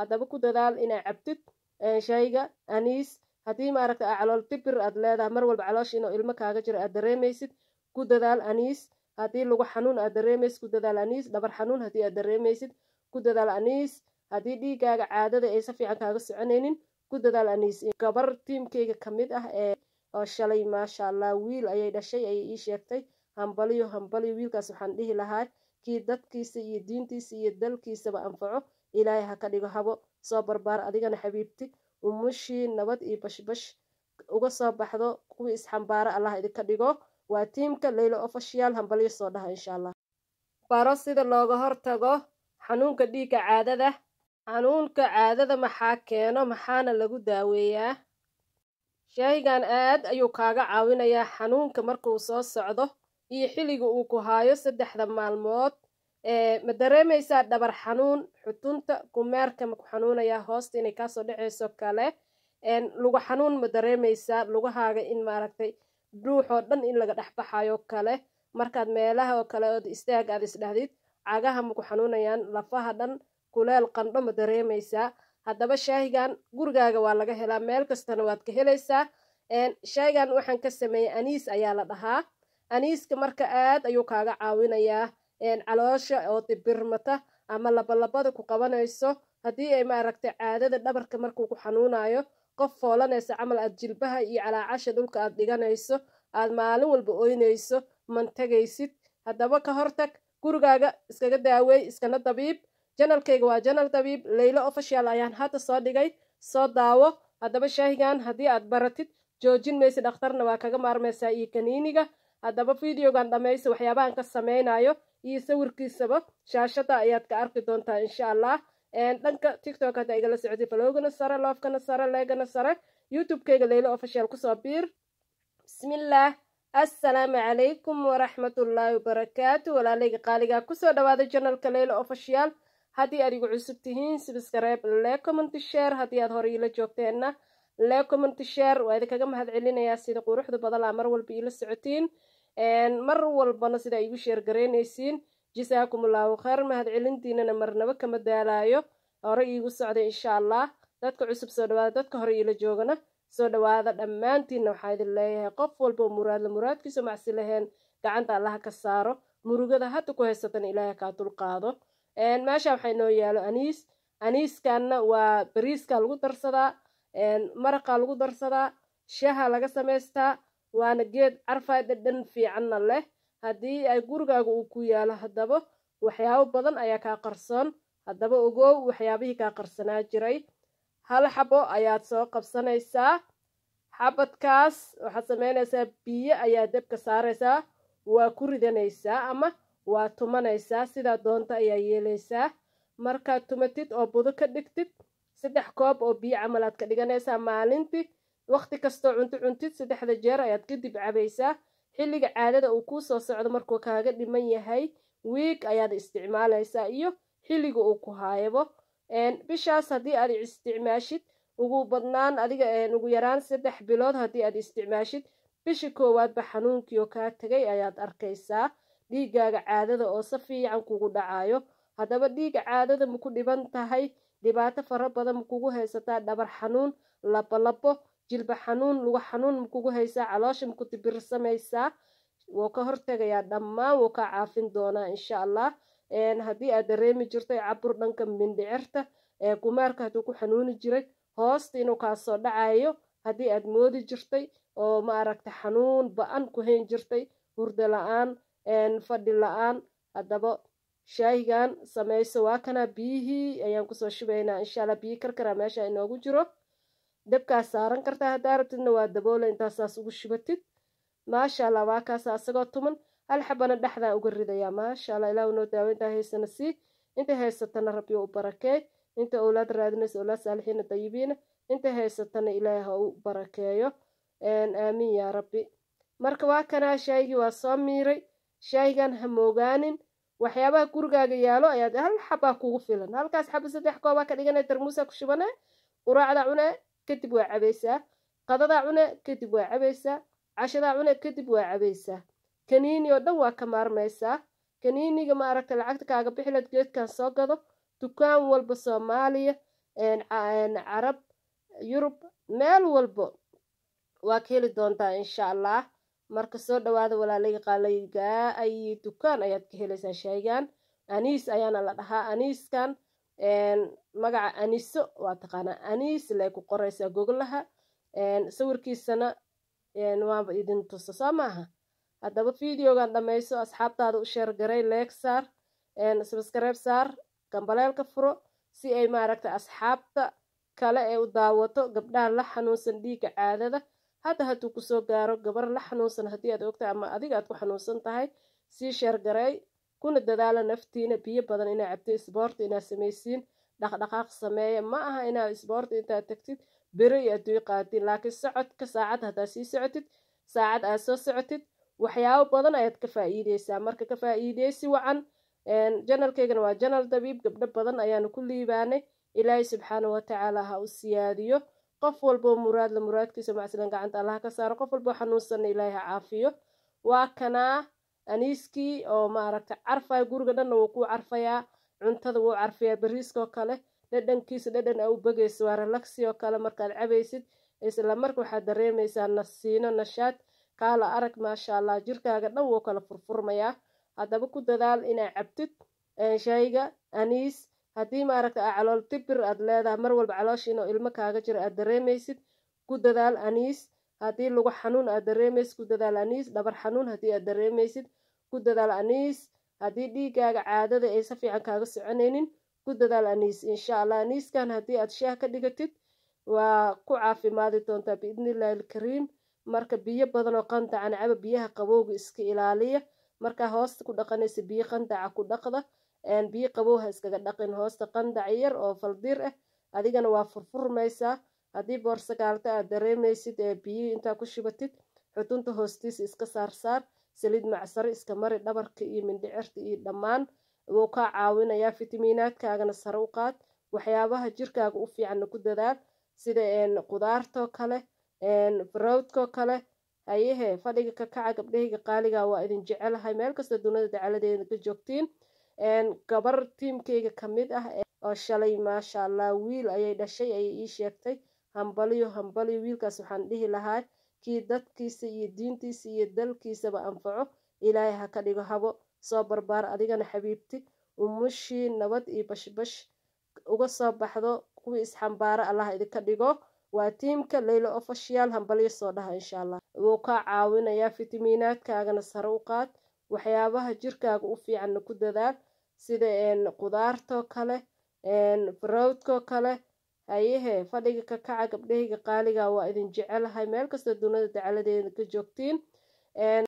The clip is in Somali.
haddaba ku dadaal inaa cabtid eh, shayga aniis haddii maaragta aa calool tibir aad leedahay mar walba caloosh inuu ilmo kaaga jiro aad dareemaysid ku dadaal aniis haddii lagu xanuun aad dareemaysid ku dadaal aniis dhabar xanuun haddii aad dareemaysid ku dadaal aniis haddii dhiigaaga caadada ay si fiican kaaga soconaynin ku dadaal aniis gabar tiimkayga ka mid ah ee eh, oo shalay maasha allah wiil ayay dhashay ayay ii sheegtay hambaliyo hambaliyo wiilkaas waxaan dhihi lahaa kii dadkiisa iyo diintiisa iyo dalkiisaba anfaco ilaahay ha ka dhigo habo soo barbaar adigana xabiibti umushii nabad iyo bashbash uga soo baxdo kuwii isxambaara allah idinka dhigo waa tiimka leylo ofashiyaal hambalyo soo dhaha insha allah baro sida looga hortago xanuunka dhiigga caadada xanuunka caadada maxaa keeno maxaana lagu daaweeyaa shaygan aad ayuu kaaga caawinayaa xanuunka markuu soo socdo iyo xilliga uu ku haayo saddexda maalmood ma dareemaysaa dhabar xanuun xutunta kumeerka maku xanuunayaa hoosta inay kaasoo dhaceyso kale luga xanuun ma dareemaysaa lugahaaga in maaragtay dhuuxoo dhan in laga dhexbaxayo kale markaad meelaha oo kale ood istaag aad isdhahdid cagaha maku xanuunayaan lafaha dhan kuleel qandho ma dareemaysaa haddaba shaahigan gurigaaga waa laga helaa meel kastana waad ka helaysaa shaahigan waxaan ka sameeyey aniis ayaa la dhahaa aniiska marka aad ayuu kaaga caawinayaa caloosha oo dibirmata ama labalabada ku qabanayso haddii ay maaragtay caadada dhabarka markuu ku xanuunayo qof foolanaysa camal aad jilbaha iyo calaacasha dhulka aad dhiganayso aad maalin walba oynayso mantagaysid haddaba ka hortag gurigaaga iskaga daaweey iskana dabiib janalkayga waa janal dabiib leylo ofashyaal ayaan hadda soo dhigay soo daawo haddaba shaahigan haddii aad baratid joojin maysa dhakhtarna waa kaga maarmaysaa iyo kaniiniga haddaba videogan dhamaysa waxyaabahan ka sameynayo iyo sawirkiisaba shaashada ayaad ka arki doontaa insha allah dhanka tiktok hadda igala socday balowgana sare loofkana sare leegana sare youtubekayga leylo official kusoo biir bismillaah assalaamu calaykum waraxmatullaahi wabarakaatu walaaleyga qaaligaa kusoo dhawaada janalka leylo official haddii aad igu cusub tihiin sibisgareeb le commenty share haddii aad hore iila joogteenna le comment share waa idinkaga mahad celinayaa sida quruxda badalaa mar walba iila socotiin mar walbana sida igu sheergaraynaysiin jisaakum allahu khayr mahad celintiinana marnaba kama daalaayo hore iigu socday insha allah dadka cusub soo dhawaada dadka hore iila joogana soo dhawaada dhammaantiinna waxaa idin leeyahay qof walba muraadla muraadkiisu macsi laheen gacanta allaha ka saaro murugada hadda ku haysatana ilaahay kaa dulqaado meesha waxaa inoo yaalo aniis aniiskanna waa bariiska lagu darsadaa maraqaa lagu darsadaa shaha laga samaystaa waana geed carfaa dhadhan fiicanna leh haddii ay gurigaaga uu ku yaalo haddaba waxyaabo badan ayaa kaa qarsoon haddaba ogow waxyaabihii kaa qarsanaa jiray hal xabo ayaad soo qabsanaysaa xabadkaas waxaad samaynaysaa biyo ayaa dabka saaraysaa waa ku ridanaysaa ama waa tumanaysaa sidaa doonta ayaa yeelaysaa markaad tumatid oo budo ka dhigtid saddex koob oo biyo camal aad ka dhiganaysaa maalintii waqti kastoo cunti cuntid saddexda jeer ayaad kadib cabaysaa xilliga caadada uu kuu soo socdo markuu kaaga dhiman yahay wiig ayaad isticmaalaysaa iyo xilliga uu ku haayabo bishaas haddii aad isticmaashid ugu badnaan adiga ugu yaraan saddex bilood haddii aad isticmaashid bishi koowaadba xanuunkiioo kaa tegay ayaad arkaysaa dhiigaaga caadada oo si fiican kugu dhacayo haddaba dhiiga caadada ma ku dhiban tahay dhibaato fara badan makugu haysataa dhabar xanuun labolabo jilba xanuun luga xanuun makugu haysaa caloosha maku dibirsamaysaa wuu ka hortegayaa dhammaan wuu ka caafin doonaa insha allah haddii aad dareemi jirtay cabur dhanka mindhicirta gumaarka hadduu ku xanuuni jiray hoosta inuu kaasoo dhacayo haddii aad moodi jirtay oo ma aragta xanuun ba-an ku hayn jirtay hurda la-aan fadhi la-aan haddaba shaahigan samayso waa kana biyihii ayaan kusoo shubaynaa inshaalla alla biyi karkaraa meesha inoogu jiro dabkaa saaran kartaa haddaa rabtidna waa daboola intaasaas ugu shubatid maasha waakaasa asagoo tuman hal xabana dhexdaa uga ridayaa maasha allah ilaahu noo daawo intaa haysana sii inta haysatana rabbi u barakeey inta owlaad raadinaysa owlaad saalixiina dayibiina inta haysatana ilaah u barakeeyo aamiin yaa rabbi marka waa kanaa shaahigii waa soo miiray shaahigan ha moogaanin waxyaabaha gurigaaga yaalo ayaad hal xabaa ah kugu filan halkaas xaba saddex koobaa ah ka dhigane tarmuusaa ku shubane quraacdaa cune kadib waa cabaysaa qadadaa cune kadib waa cabaysaa cashadaa cune kadib waa cabaysaa kaniini oo dhan waa ka maarmaysaa kaniiniga maaragta lacagta kaaga bixilaad geedkan soo gado dukaan walba soomaaliya carab yurub meel walbo waa ka heli doontaa insha allah marka soo dhawaada walaalay qaalaygaay dukaan ayaad ka helaysaa shaygan aniis ayaana la dhahaa aniiskan magaca aniso waa taqaanaa aniis lay ku qoraysaa goglaha sawirkiisana waanba idin tusa soo maaha haddaba videogan dhammayso asxaabtaada u sheergaray leeg saar sabskareyb saar gambaleelka furo si ay maaragta asxaabta kale ee u daawato gabdhaha la xanuunsan dhiigga caadada hadda hadduu kusoo gaaro gabar la xanuunsan haddii aad ogtay ama adiga aad ku xanuunsan tahay sii sheergaray kuna dadaala naftiina biyo badan inaa cabto isboorti inaad samaysiin dhaqdhaqaaq sameeya ma aha inaad isboorti intaad tagtid bero iyo adduuy qaadin laakiin socodka saacad haddaad sii socotid saacad aad soo socotid waxyaabo badan ayaad ka faa'iideysaa marka ka faa'iideysi wacan janalkaygana waa janal dabiib gabdho badan ayaanu ku liibaanay ilaahi subxaana wa tacaala ha u siyaadiyo qof walboo muraadla muraadkiisa macsilan gacanta allaha ka saaro qof walboo xanuunsanna ilaahay ha caafiyo waa kanaa aniiskii oo maaragta carfaya guriga dhanna wuu ku carfayaa cuntada wuu carfayaa bariiskaoo kale dhadhankiisa dhadhan a u bagaysa waa relaxi oo kale markaad cabaysid isla marka waxaad dareemaysaa nasiino nashaad kaala arag maasha allah jirkaaga dhan wuu kala furfurmayaa haddaba ku dadaal inaad cabtid shayga aniis haddii maaragta aa calool tibir aad leedahay mar walba calooshi inuu ilmo kaaga jiro aad dareemaysid ku dadaal aniis haddii lugu xanuun aad dareemaysid ku dadaal aniis dhabar xanuun haddii aad dareemaysid ku dadaal aniis haddii dhiigaaga caadada ay si fiican kaaga soconaynin ku dadaal aniis insha allah aniiskan haddii aad shaah ka dhigatid waa ku caafimaadi doontaa biidni biidnillahi alkariim marka biyo badan oo qandacan caba biyaha qabowga iska ilaaliya markaa hoosta ku dhaqanaysa biyo qandaca ah ku dhaqda biyo qabow ha iskaga dhaqin hoosta qandac yar oo faldiir ah adigana waa furfurmaysaa haddii boor sagaalta aad dareemaysid ee biyihii intaa ku shibatid xudunta hoostiisa iska saarsaar saliid macsare iska mari dhabarka iyo mindhicirta iyo dhammaan wuu kaa caawinayaa fitamiinaadkaagana sare u qaad waxyaabaha jirkaaga u fiicanna ku dadaal sida qudaartoo kale faroodkoo kale hayehe fadhiga ka kaca gabdhahayga qaaligaa waa idin jecelahay meel kasta dunida dacaladeeda ka joogtiin gabar tiimkayga kamid ah eh, oo shalay maasha allah wiil ayay dhashay ayay ii sheegtay hambalyo hambalyo wiilkaas waxaan dhihi lahaa kii dadkiisa iyo diintiisa iyo dalkiisaba anfaco ilaahay ha ka dhigo habo soo barbaar adigana xabiibti umushii nabad iyo bashbash uga soo baxdo kuwii isxambaara allah idinka dhigo waa tiimka leylo ofashiyaal hambalyo soo dhaha insha allah wuu kaa caawinayaa fitamiinaadkaagana sare u qaad waxyaabaha jirkaaga u fiicanna ku dadaal sida qudaartoo kale faroodkoo kale hayahee fadhiga ka kaca gabdhahayga qaaliga waa idin jecelahay meel kastoo dunida dacaladeeda ka joogtiin